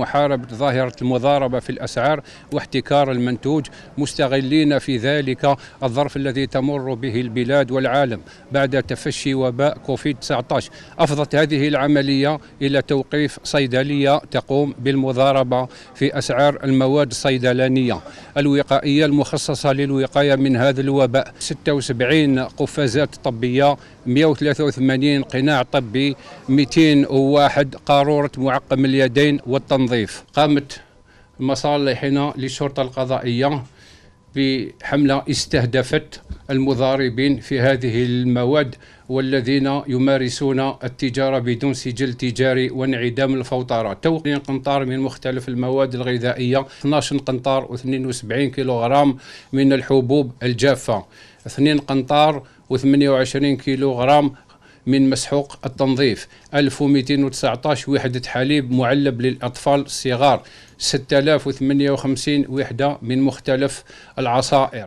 محاربة ظاهرة المضاربة في الأسعار واحتكار المنتوج مستغلين في ذلك الظرف الذي تمر به البلاد والعالم بعد تفشي وباء كوفيد 19 أفضت هذه العملية إلى توقيف صيدلية تقوم بالمضاربة في أسعار المواد الصيدلانية الوقائية المخصصة للوقاية من هذا الوباء 76 قفازات طبية 183 قناع طبي 201 قارورة معقم اليدين والتنظيم التنظيف قامت المصالح هنا للشرطة القضائية بحملة استهدفت المضاربين في هذه المواد والذين يمارسون التجارة بدون سجل تجاري وانعدام الفوترة توقين قنطار من مختلف المواد الغذائية 12 قنطار و72 كيلوغرام من الحبوب الجافة 2 قنطار و28 كيلوغرام من مسحوق التنظيف 1219 وحدة حليب معلب للأطفال الصغار 6058 وحدة من مختلف العصائر